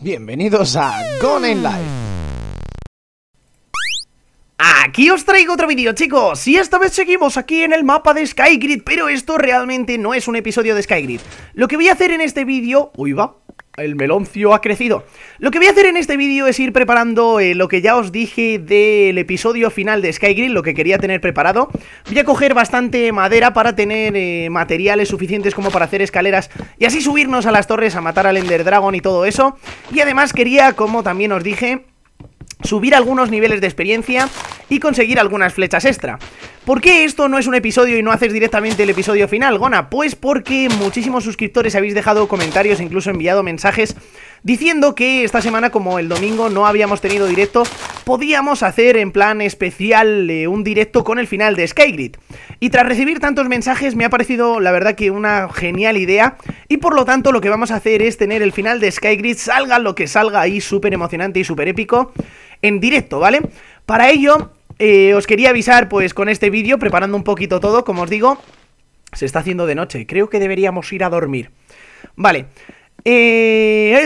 Bienvenidos a Gone in Life. Aquí os traigo otro vídeo chicos, y esta vez seguimos aquí en el mapa de Skygrid, pero esto realmente no es un episodio de Skygrid. Lo que voy a hacer en este vídeo... Uy va, el meloncio ha crecido. Lo que voy a hacer en este vídeo es ir preparando eh, lo que ya os dije del episodio final de Green. lo que quería tener preparado. Voy a coger bastante madera para tener eh, materiales suficientes como para hacer escaleras y así subirnos a las torres a matar al Ender Dragon y todo eso. Y además quería, como también os dije, subir algunos niveles de experiencia y conseguir algunas flechas extra. ¿Por qué esto no es un episodio y no haces directamente el episodio final, Gona? Pues porque muchísimos suscriptores habéis dejado comentarios, incluso enviado mensajes diciendo que esta semana, como el domingo no habíamos tenido directo, podíamos hacer en plan especial eh, un directo con el final de Skygrid. Y tras recibir tantos mensajes me ha parecido, la verdad, que una genial idea y por lo tanto lo que vamos a hacer es tener el final de Skygrid, salga lo que salga ahí, súper emocionante y súper épico, en directo, ¿vale? Para ello eh, os quería avisar pues con este vídeo, preparando un poquito todo, como os digo, se está haciendo de noche, creo que deberíamos ir a dormir. Vale. Eh,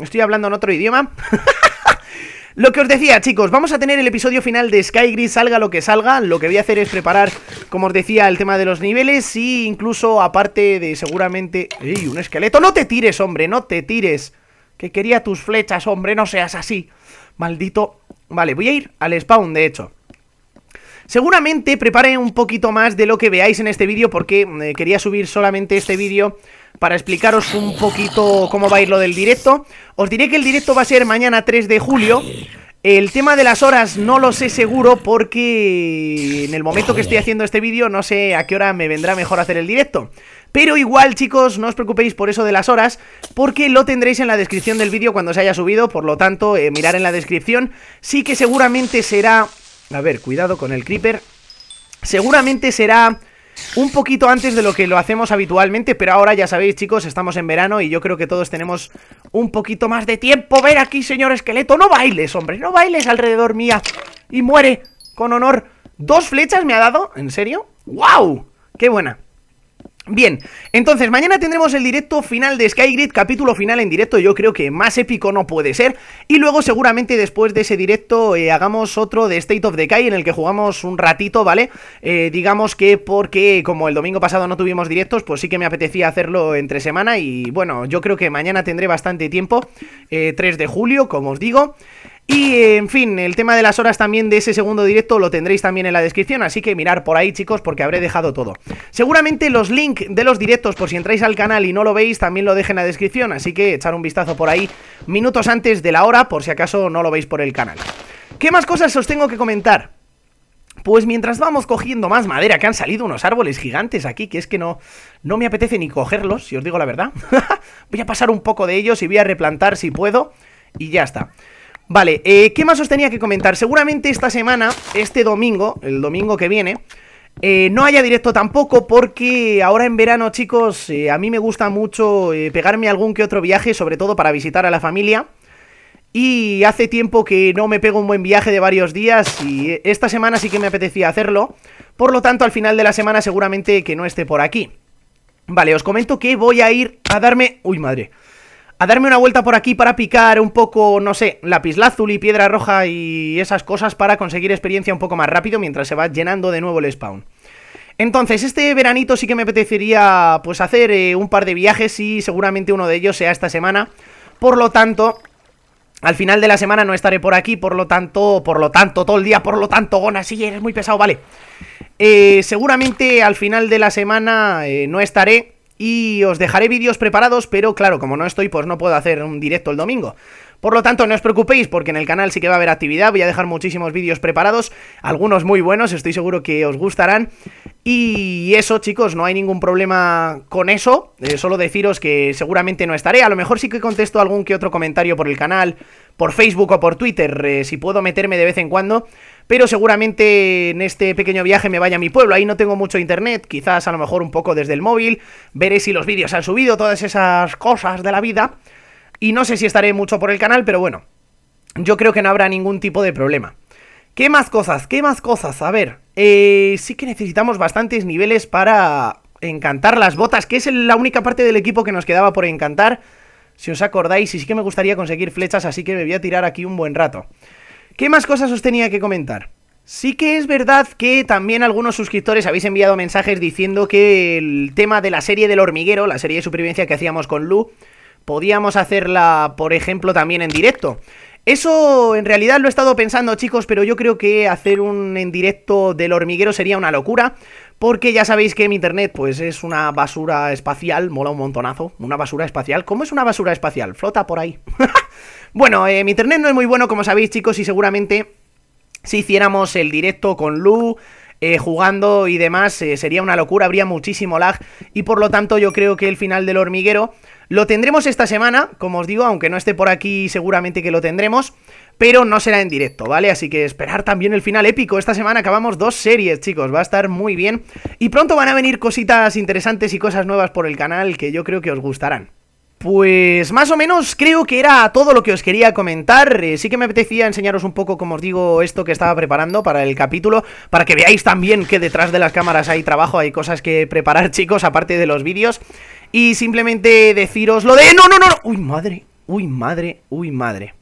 Estoy hablando en otro idioma. Lo que os decía, chicos, vamos a tener el episodio final de SkyGrid, salga lo que salga. Lo que voy a hacer es preparar, como os decía, el tema de los niveles y incluso aparte de seguramente... ¡Ey, un esqueleto! ¡No te tires, hombre! ¡No te tires! Que quería tus flechas, hombre, no seas así. Maldito... Vale, voy a ir al spawn, de hecho Seguramente prepare un poquito más de lo que veáis en este vídeo Porque mm, eh, quería subir solamente este vídeo para explicaros un poquito cómo va a ir lo del directo Os diré que el directo va a ser mañana 3 de julio el tema de las horas no lo sé seguro porque en el momento que estoy haciendo este vídeo no sé a qué hora me vendrá mejor hacer el directo. Pero igual, chicos, no os preocupéis por eso de las horas, porque lo tendréis en la descripción del vídeo cuando se haya subido, por lo tanto, eh, mirar en la descripción. Sí que seguramente será... A ver, cuidado con el creeper. Seguramente será un poquito antes de lo que lo hacemos habitualmente, pero ahora ya sabéis, chicos, estamos en verano y yo creo que todos tenemos un poquito más de tiempo. Ver aquí, señor esqueleto, no bailes, hombre, no bailes alrededor mía. Y muere, con honor. ¿Dos flechas me ha dado? ¿En serio? ¡Wow! ¡Qué buena! Bien, entonces mañana tendremos el directo final de Skygrid, capítulo final en directo, yo creo que más épico no puede ser Y luego seguramente después de ese directo eh, hagamos otro de State of Decay en el que jugamos un ratito, ¿vale? Eh, digamos que porque como el domingo pasado no tuvimos directos, pues sí que me apetecía hacerlo entre semana Y bueno, yo creo que mañana tendré bastante tiempo, 3 eh, de julio, como os digo y en fin, el tema de las horas también de ese segundo directo lo tendréis también en la descripción, así que mirar por ahí chicos porque habré dejado todo. Seguramente los links de los directos por si entráis al canal y no lo veis también lo dejen en la descripción, así que echar un vistazo por ahí minutos antes de la hora por si acaso no lo veis por el canal. ¿Qué más cosas os tengo que comentar? Pues mientras vamos cogiendo más madera, que han salido unos árboles gigantes aquí, que es que no, no me apetece ni cogerlos, si os digo la verdad. voy a pasar un poco de ellos y voy a replantar si puedo, y ya está. Vale, eh, ¿qué más os tenía que comentar? Seguramente esta semana, este domingo, el domingo que viene, eh, no haya directo tampoco porque ahora en verano, chicos, eh, a mí me gusta mucho pegarme algún que otro viaje, sobre todo para visitar a la familia. Y hace tiempo que no me pego un buen viaje de varios días y esta semana sí que me apetecía hacerlo. Por lo tanto, al final de la semana seguramente que no esté por aquí. Vale, os comento que voy a ir a darme... Uy, madre a darme una vuelta por aquí para picar un poco, no sé, y piedra roja y esas cosas para conseguir experiencia un poco más rápido mientras se va llenando de nuevo el spawn. Entonces, este veranito sí que me apetecería pues hacer eh, un par de viajes y seguramente uno de ellos sea esta semana. Por lo tanto, al final de la semana no estaré por aquí, por lo tanto, por lo tanto, todo el día, por lo tanto, Gona, sí, eres muy pesado, vale. Eh, seguramente al final de la semana eh, no estaré y os dejaré vídeos preparados, pero claro, como no estoy, pues no puedo hacer un directo el domingo. Por lo tanto, no os preocupéis porque en el canal sí que va a haber actividad, voy a dejar muchísimos vídeos preparados, algunos muy buenos, estoy seguro que os gustarán. Y eso, chicos, no hay ningún problema con eso, eh, solo deciros que seguramente no estaré, a lo mejor sí que contesto algún que otro comentario por el canal por Facebook o por Twitter, eh, si puedo meterme de vez en cuando. Pero seguramente en este pequeño viaje me vaya a mi pueblo. Ahí no tengo mucho internet, quizás a lo mejor un poco desde el móvil. Veré si los vídeos han subido, todas esas cosas de la vida. Y no sé si estaré mucho por el canal, pero bueno. Yo creo que no habrá ningún tipo de problema. ¿Qué más cosas? ¿Qué más cosas? A ver, eh, sí que necesitamos bastantes niveles para encantar las botas, que es la única parte del equipo que nos quedaba por encantar si os acordáis, y sí que me gustaría conseguir flechas, así que me voy a tirar aquí un buen rato. ¿Qué más cosas os tenía que comentar? Sí que es verdad que también algunos suscriptores habéis enviado mensajes diciendo que el tema de la serie del hormiguero, la serie de supervivencia que hacíamos con Lu, podíamos hacerla, por ejemplo, también en directo. Eso en realidad lo he estado pensando, chicos, pero yo creo que hacer un en directo del hormiguero sería una locura, porque ya sabéis que mi internet, pues es una basura espacial, mola un montonazo. Una basura espacial. ¿Cómo es una basura espacial? Flota por ahí. bueno, eh, mi internet no es muy bueno, como sabéis, chicos, y seguramente si hiciéramos el directo con Lu. Eh, jugando y demás, eh, sería una locura, habría muchísimo lag y por lo tanto yo creo que el final del hormiguero lo tendremos esta semana, como os digo, aunque no esté por aquí seguramente que lo tendremos, pero no será en directo, ¿vale? Así que esperar también el final épico. Esta semana acabamos dos series, chicos, va a estar muy bien. Y pronto van a venir cositas interesantes y cosas nuevas por el canal que yo creo que os gustarán. Pues más o menos creo que era todo lo que os quería comentar, eh, sí que me apetecía enseñaros un poco, como os digo, esto que estaba preparando para el capítulo, para que veáis también que detrás de las cámaras hay trabajo, hay cosas que preparar chicos, aparte de los vídeos, y simplemente deciros lo de... ¡No, no, no! no! uy madre! ¡Uy, madre! ¡Uy, madre!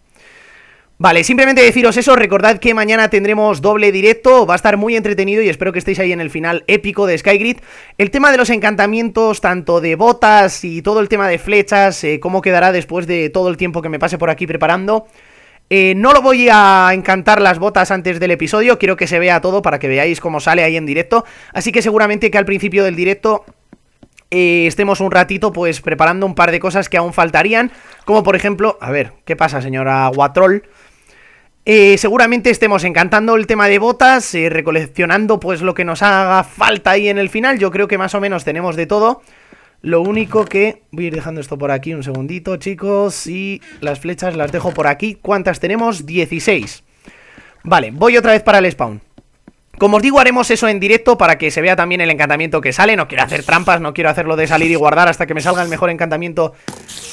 Vale, simplemente deciros eso, recordad que mañana tendremos doble directo, va a estar muy entretenido y espero que estéis ahí en el final épico de Skygrid. El tema de los encantamientos, tanto de botas y todo el tema de flechas, eh, cómo quedará después de todo el tiempo que me pase por aquí preparando. Eh, no lo voy a encantar las botas antes del episodio, quiero que se vea todo para que veáis cómo sale ahí en directo. Así que seguramente que al principio del directo eh, estemos un ratito pues preparando un par de cosas que aún faltarían, como por ejemplo, a ver, ¿qué pasa señora Guatrol? Eh, seguramente estemos encantando el tema de botas, eh, recoleccionando pues lo que nos haga falta ahí en el final, yo creo que más o menos tenemos de todo. Lo único que... Voy a ir dejando esto por aquí un segundito, chicos. Y las flechas las dejo por aquí. ¿Cuántas tenemos? 16. Vale, voy otra vez para el spawn. Como os digo, haremos eso en directo para que se vea también el encantamiento que sale. No quiero hacer trampas, no quiero hacerlo de salir y guardar hasta que me salga el mejor encantamiento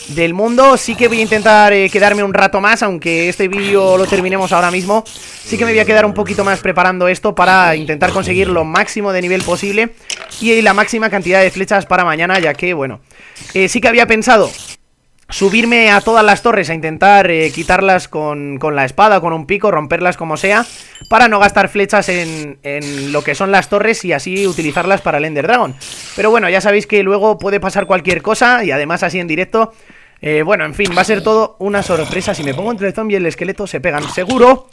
del mundo. Sí que voy a intentar eh, quedarme un rato más, aunque este vídeo lo terminemos ahora mismo. Sí que me voy a quedar un poquito más preparando esto para intentar conseguir lo máximo de nivel posible y la máxima cantidad de flechas para mañana, ya que, bueno, eh, sí que había pensado subirme a todas las torres a intentar eh, quitarlas con, la espada, con un pico, romperlas como sea, para no gastar flechas en, lo que son las torres y así utilizarlas para el Ender Dragon. Pero bueno, ya sabéis que luego puede pasar cualquier cosa y además así en directo... Eh, bueno, en fin, va a ser todo una sorpresa. Si me pongo entre el zombie y el esqueleto se pegan seguro.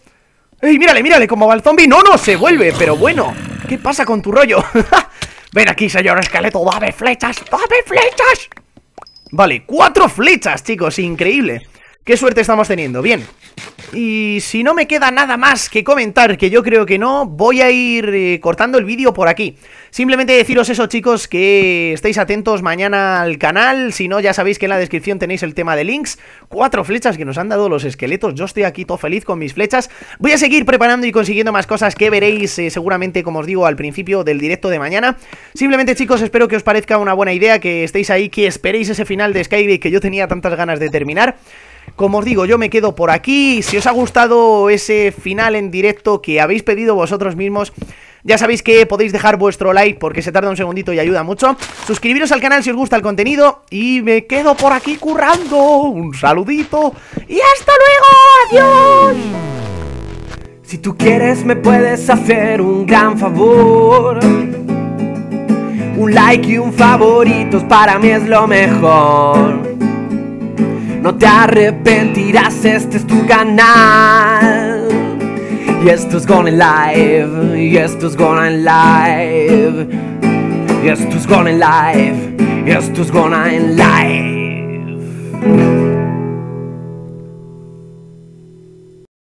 ¡Ey, mírale, mírale cómo va el zombie! ¡No, no, se vuelve! Pero bueno, ¿qué pasa con tu rollo? Ven aquí, señor esqueleto, dame flechas, dame flechas Vale, cuatro flechas, chicos, increíble Qué suerte estamos teniendo, bien y si no me queda nada más que comentar, que yo creo que no, voy a ir eh, cortando el vídeo por aquí. Simplemente deciros eso, chicos, que estéis atentos mañana al canal. Si no, ya sabéis que en la descripción tenéis el tema de links. Cuatro flechas que nos han dado los esqueletos. Yo estoy aquí todo feliz con mis flechas. Voy a seguir preparando y consiguiendo más cosas que veréis eh, seguramente, como os digo, al principio del directo de mañana. Simplemente, chicos, espero que os parezca una buena idea, que estéis ahí, que esperéis ese final de Skyrim que yo tenía tantas ganas de terminar. Como os digo, yo me quedo por aquí. Si os ha gustado ese final en directo que habéis pedido vosotros mismos, ya sabéis que podéis dejar vuestro like porque se tarda un segundito y ayuda mucho. Suscribiros al canal si os gusta el contenido. Y me quedo por aquí currando. Un saludito. Y hasta luego. Adiós. Si tú quieres me puedes hacer un gran favor. Un like y un favorito para mí es lo mejor no te arrepentirás, este es tu canal. Y esto es going Live, y esto es going Live, y esto es going Live, y esto es going Live.